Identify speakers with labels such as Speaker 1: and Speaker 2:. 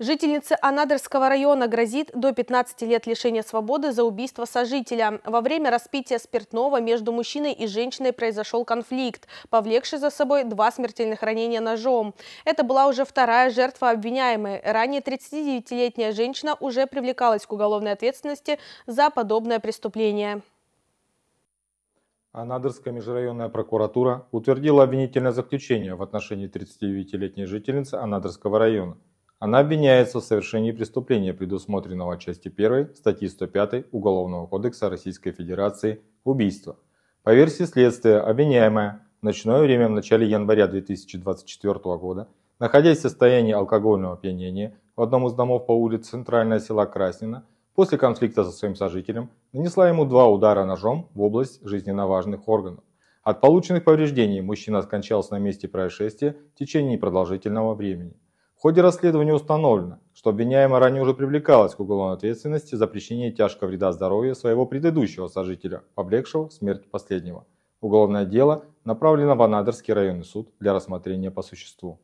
Speaker 1: Жительнице Анадырского района грозит до 15 лет лишения свободы за убийство сожителя. Во время распития спиртного между мужчиной и женщиной произошел конфликт, повлекший за собой два смертельных ранения ножом. Это была уже вторая жертва обвиняемой. Ранее 39-летняя женщина уже привлекалась к уголовной ответственности за подобное преступление.
Speaker 2: Анадырская межрайонная прокуратура утвердила обвинительное заключение в отношении 39-летней жительницы Анадырского района. Она обвиняется в совершении преступления, предусмотренного части 1 статьи 105 Уголовного кодекса Российской Федерации «Убийство». По версии следствия, обвиняемая в ночное время в начале января 2024 года, находясь в состоянии алкогольного опьянения в одном из домов по улице Центральная села Краснина, после конфликта со своим сожителем, нанесла ему два удара ножом в область жизненно важных органов. От полученных повреждений мужчина скончался на месте происшествия в течение непродолжительного времени ходе расследования установлено, что обвиняемая ранее уже привлекалась к уголовной ответственности за причинение тяжкого вреда здоровью своего предыдущего сожителя, облегшего смерть последнего. Уголовное дело направлено в Анадырский районный суд для рассмотрения по существу.